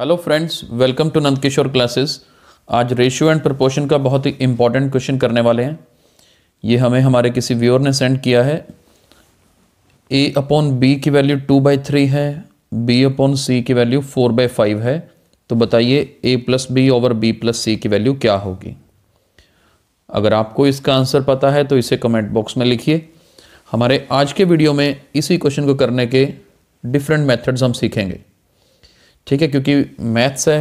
hello friends welcome to Nandkishore classes आज ratio and proportion का बहुत ही इम्पॉर्टेंट क्वेश्चन करने वाले हैं ये हमें हमारे किसी व्यूअर ने सेंड किया है ए अपॉन बी की वैल्यू टू बाई थ्री है बी अपॉन सी की वैल्यू फोर बाई फाइव है तो बताइए A plus B over B plus C की वैल्यू क्या होगी अगर आपको इसका आंसर पता है तो इसे कमेंट बॉक्स में लिखिए हमारे आज के वीडियो में इसी क्वेश्चन को करने के डिफरेंट मेथड्स हम सीखेंगे ठीक है क्योंकि मैथ्स है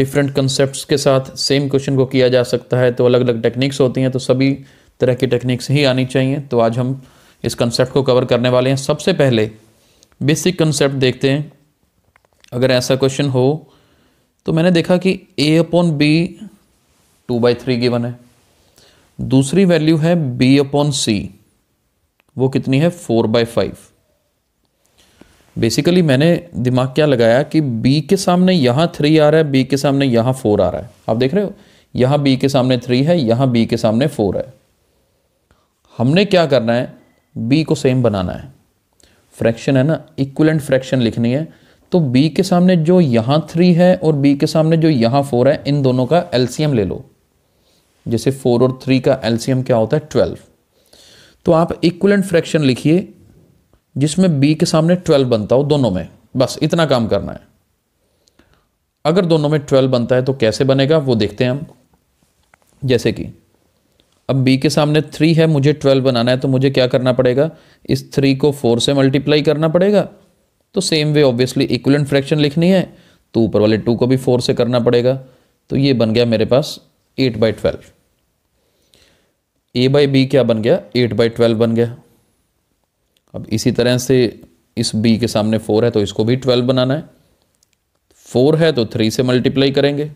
डिफरेंट कंसेप्ट के साथ सेम क्वेश्चन को किया जा सकता है तो अलग अलग टेक्निक्स होती हैं तो सभी तरह की टेक्निक्स ही आनी चाहिए तो आज हम इस कंसेप्ट को कवर करने वाले हैं सबसे पहले बेसिक कंसेप्ट देखते हैं अगर ऐसा क्वेश्चन हो तो मैंने देखा कि A upon B two by three given है दूसरी वैल्यू है बी अपॉन सी वो कितनी है फोर बाई फाइव बेसिकली मैंने दिमाग क्या लगाया कि बी के सामने यहाँ थ्री आ रहा है बी के सामने यहाँ फोर आ रहा है आप देख रहे हो यहाँ बी के सामने थ्री है यहाँ बी के सामने फोर है हमने क्या करना है बी को सेम बनाना है फ्रैक्शन है ना इक्वलेंट फ्रैक्शन लिखनी है तो बी के सामने जो यहाँ थ्री है और बी के सामने जो यहाँ फोर है इन दोनों का एल्सीयम ले लो जैसे फोर और थ्री का एल्सीयम क्या होता है ट्वेल्व तो आप इक्वलेंट फ्रैक्शन लिखिए जिसमें बी के सामने ट्वेल्व बनता हो दोनों में बस इतना काम करना है अगर दोनों में ट्वेल्व बनता है तो कैसे बनेगा वो देखते हैं हम जैसे कि अब बी के सामने थ्री है मुझे ट्वेल्व बनाना है तो मुझे क्या करना पड़ेगा इस थ्री को फोर से मल्टीप्लाई करना पड़ेगा तो same way obviously equivalent fraction लिखनी है तो ऊपर वाले टू को भी फोर से करना पड़ेगा तो ये बन गया मेरे पास eight by twelve A by B क्या बन गया एट बाई ट्वेल्व बन गया अब इसी तरह से इस बी के सामने फोर है तो इसको भी ट्वेल्व बनाना है फोर है तो थ्री से मल्टीप्लाई करेंगे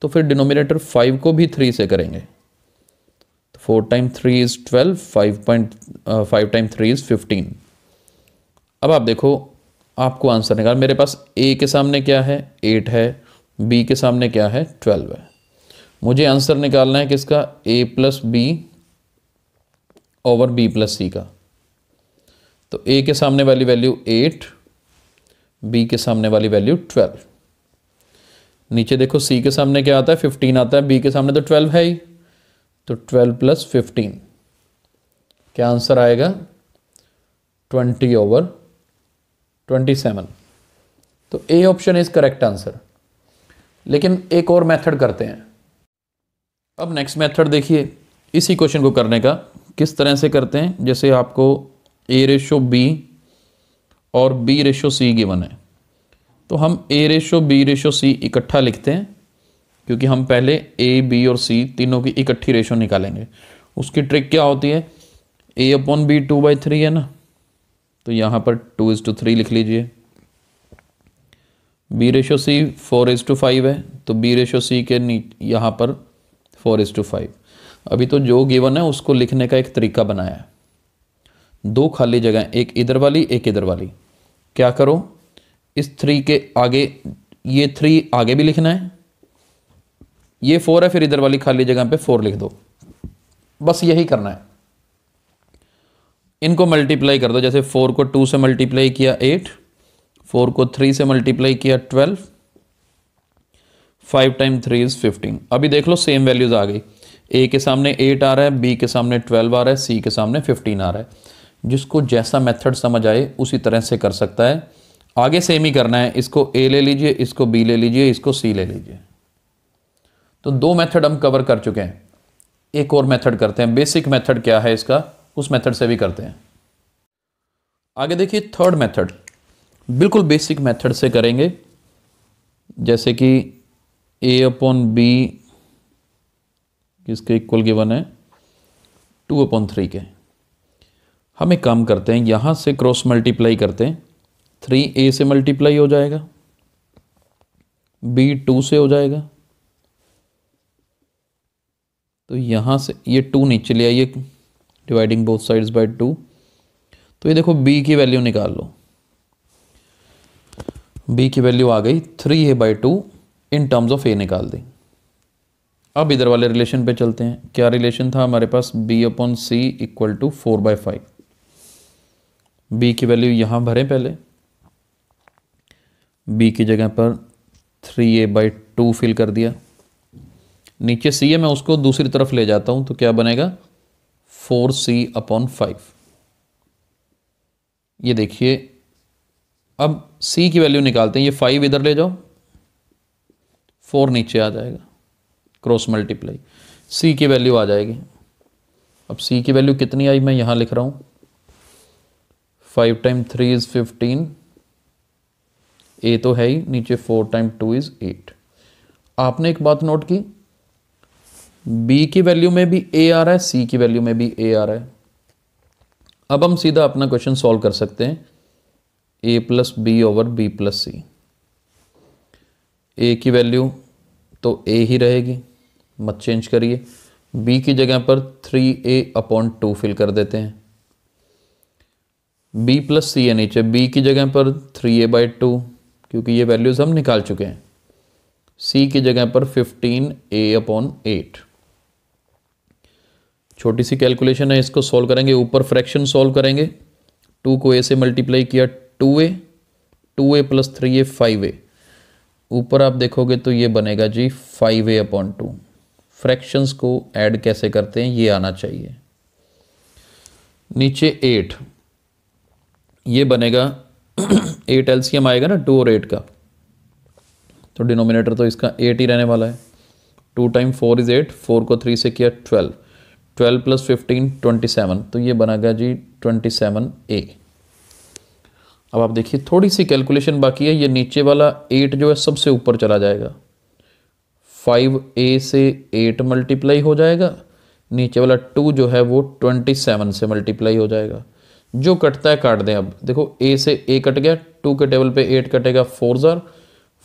तो फिर डिनोमिनेटर फाइव को भी थ्री से करेंगे तो four time three is twelve five point five time three is fifteen अब आप देखो आपको आंसर निकाल मेरे पास ए के सामने क्या है एट है बी के सामने क्या है ट्वेल्व है मुझे आंसर निकालना है किसका A plus B over B plus C का तो ए के सामने वाली वैल्यू एट बी के सामने वाली वैल्यू ट्वेल्व नीचे देखो सी के सामने क्या आता है फिफ्टीन आता है बी के सामने तो ट्वेल्व है ही तो ट्वेल्व प्लस फिफ्टीन क्या आंसर आएगा ट्वेंटी ओवर ट्वेंटी सेवन तो A option is correct answer लेकिन एक और मेथड करते हैं अब नेक्स्ट मेथड देखिए इसी क्वेश्चन को करने का किस तरह से करते हैं जैसे आपको ए रेशो बी और बी रेशो सी गिवन है तो हम A ratio B ratio C इकट्ठा लिखते हैं क्योंकि हम पहले ए बी और सी तीनों की इकट्ठी रेशो निकालेंगे उसकी ट्रिक क्या होती है A upon B two by three है ना तो यहाँ पर टू इज़ टू थ्री लिख लीजिए B ratio C four is to five है तो बी रेशो सी के नीच यहाँ पर फोर इज़ टू फाइव अभी तो जो गिवन है उसको लिखने का एक तरीका बनाया है दो खाली जगह एक इधर वाली एक इधर वाली क्या करो इस थ्री के आगे ये थ्री आगे भी लिखना है ये फोर है फिर इधर वाली खाली जगह पे फोर लिख दो बस यही करना है इनको मल्टीप्लाई कर दो जैसे फोर को टू से मल्टीप्लाई किया एट फोर को थ्री से मल्टीप्लाई किया twelve five time three is fifteen अभी देख लो सेम वैल्यूज़ आ गई ए के सामने एट आ रहा है बी के सामने ट्वेल्व आ रहा है सी के सामने फिफ्टीन आ रहा है जिसको जैसा मेथड समझ आए उसी तरह से कर सकता है आगे सेम ही करना है इसको ए ले लीजिए इसको बी ले लीजिए इसको सी ले लीजिए तो दो मेथड हम कवर कर चुके हैं एक और मेथड करते हैं बेसिक मेथड क्या है इसका उस मेथड से भी करते हैं आगे देखिए थर्ड मेथड बिल्कुल बेसिक मेथड से करेंगे जैसे कि ए अपॉन बी किसके इक्वल गिवन है टू अपॉन थ्री के हम एक काम करते हैं यहाँ से क्रॉस मल्टीप्लाई करते हैं थ्री ए से मल्टीप्लाई हो जाएगा बी टू से हो जाएगा तो यहाँ से ये टू नीचे ले आइए dividing both sides by two तो ये देखो बी की वैल्यू निकाल लो बी की वैल्यू आ गई three A by two in terms of A निकाल दें अब इधर वाले रिलेशन पे चलते हैं क्या रिलेशन था हमारे पास B upon C equal to four by five b की वैल्यू यहाँ भरें पहले b की जगह पर three A by two fill कर दिया नीचे सी है मैं उसको दूसरी तरफ ले जाता हूँ तो क्या बनेगा फोर सी अपॉन फाइव ये देखिए अब सी की वैल्यू निकालते हैं ये फाइव इधर ले जाओ फोर नीचे आ जाएगा क्रॉस मल्टीप्लाई सी की वैल्यू आ जाएगी अब सी की वैल्यू कितनी आई मैं यहाँ लिख रहा हूँ five time three is fifteen A तो है ही नीचे four time two is eight आपने एक बात नोट की बी की वैल्यू में भी ए आ रहा है सी की वैल्यू में भी ए आ रहा है अब हम सीधा अपना क्वेश्चन सॉल्व कर सकते हैं A plus B over B plus C A की वैल्यू तो ए ही रहेगी मत चेंज करिए बी की जगह पर three A upon two fill कर देते हैं बी प्लस सी है नीचे बी की जगह पर थ्री ए बाई टू क्योंकि ये वैल्यूज़ हम निकाल चुके हैं सी की जगह पर फिफ्टीन ए अपॉन एट छोटी सी कैलकुलेशन है इसको सॉल्व करेंगे ऊपर फ्रैक्शन सॉल्व करेंगे टू को ए से मल्टीप्लाई किया two A two A plus three A five A ऊपर आप देखोगे तो ये बनेगा जी five A upon two fractions को ऐड कैसे करते हैं ये आना चाहिए नीचे एट ये बनेगा एट एल आएगा ना टू और एट का तो डिनोमिनेटर तो इसका एट ही रहने वाला है two time four is eight four को थ्री से किया twelve twelve plus fifteen twenty seven तो ये बना गया जी ट्वेंटी सेवन ए अब आप देखिए थोड़ी सी कैलकुलेशन बाकी है ये नीचे वाला एट जो है सबसे ऊपर चला जाएगा फाइव ए से एट मल्टीप्लाई हो जाएगा नीचे वाला टू जो है वो ट्वेंटी सेवन से मल्टीप्लाई हो जाएगा जो कटता है काट दें अब देखो ए से ए कट गया टू के टेबल पे एट कटेगा फोर ज़ार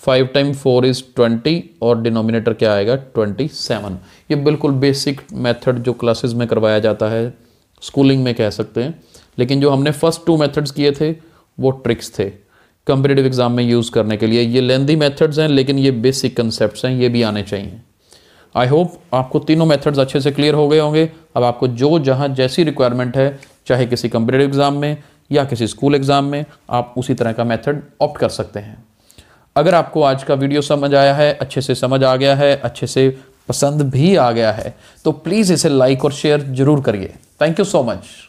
five time four is twenty और डिनोमिनेटर क्या आएगा ट्वेंटी सेवन ये बिल्कुल बेसिक मेथड जो क्लासेस में करवाया जाता है स्कूलिंग में कह सकते हैं लेकिन जो हमने फर्स्ट टू मेथड्स किए थे वो ट्रिक्स थे कंपिटेटिव एग्ज़ाम में यूज़ करने के लिए ये लेंदी मेथड्स हैं लेकिन ये बेसिक कंसेप्ट हैं ये भी आने चाहिए आई होप आपको तीनों मेथड्स अच्छे से क्लियर हो गए होंगे अब आपको जो जहाँ जैसी रिक्वायरमेंट है चाहे किसी कंपिटेटिव एग्ज़ाम में या किसी स्कूल एग्ज़ाम में आप उसी तरह का मेथड ऑप्ट कर सकते हैं अगर आपको आज का वीडियो समझ आया है अच्छे से समझ आ गया है अच्छे से पसंद भी आ गया है तो प्लीज़ इसे लाइक और शेयर ज़रूर करिए थैंक यू सो मच